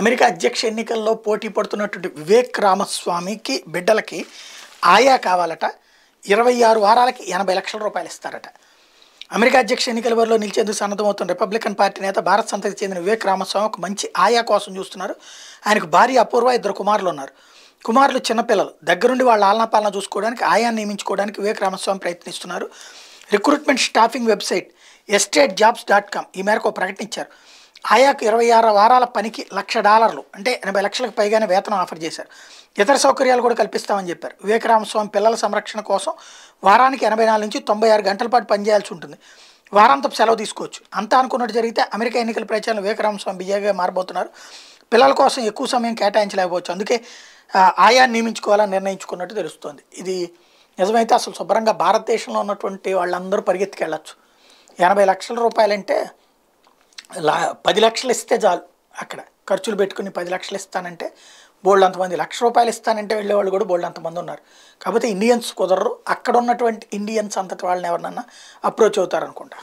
America అధ్యక్ష ఎన్నికల్లో పోటీ పడుతున్నటువంటి వివేక్ రామస్వామికి బిడ్డలకి ఆయా కావాలట ఇరవై ఆరు వారాలకి ఎనభై లక్షల రూపాయలు ఇస్తారట అమెరికా అధ్యక్ష ఎన్నికల వారిలో నిలిచేందుకు సన్నద్ధమవుతున్న రిపబ్లికన్ పార్టీ నేత భారత్ సంతతికి చెందిన వివేక్ రామస్వామి ఒక మంచి ఆయా కోసం చూస్తున్నారు ఆయనకు భార్య అపూర్వ ఇద్దరు కుమారులు ఉన్నారు కుమారులు చిన్నపిల్లలు దగ్గరుండి వాళ్ళ ఆలనా పాలన చూసుకోవడానికి ఆయా నియమించుకోవడానికి వివేక్ రామస్వామి ప్రయత్నిస్తున్నారు recruitment staffing website estate jobs dot com ఈ మేరకు ప్రకటించారు ఆయాకు ఇరవై ఆరు వారాల పనికి లక్ష డాలర్లు అంటే ఎనభై లక్షలకు పైగానే వేతనం ఆఫర్ చేశారు ఇతర సౌకర్యాలు కూడా కల్పిస్తామని చెప్పారు వివేకరామస్వామి పిల్లల సంరక్షణ కోసం వారానికి ఎనభై నాలుగు నుంచి తొంభై ఆరు గంటల పాటు పనిచేయాల్సి ఉంటుంది వారాంతపు సెలవు తీసుకోవచ్చు అంతా అనుకున్నట్టు జరిగితే అమెరికా ఎన్నికల ప్రచారం వివేకరామస్వామి బిజీగా మారబోతున్నారు పిల్లల కోసం ఎక్కువ సమయం కేటాయించలేకపోవచ్చు అందుకే ఆయా నియమించుకోవాలని నిర్ణయించుకున్నట్టు తెలుస్తోంది ఇది నిజమైతే అసలు శుభ్రంగా భారతదేశంలో ఉన్నటువంటి వాళ్ళందరూ పరిగెత్తికెళ్ళచ్చు ఎనభై లక్షల రూపాయలంటే లా పది లక్షలు ఇస్తే చాలు అక్కడ ఖర్చులు పెట్టుకుని పది లక్షలు ఇస్తానంటే బోల్డ్ అంతమంది లక్ష రూపాయలు ఇస్తానంటే వెళ్ళేవాళ్ళు కూడా బోల్డ్ అంతమంది ఉన్నారు కాకపోతే ఇండియన్స్ కుదరరు అక్కడ ఉన్నటువంటి ఇండియన్స్ అంతటి వాళ్ళని ఎవరినన్నా అప్రోచ్ అవుతారనుకుంటా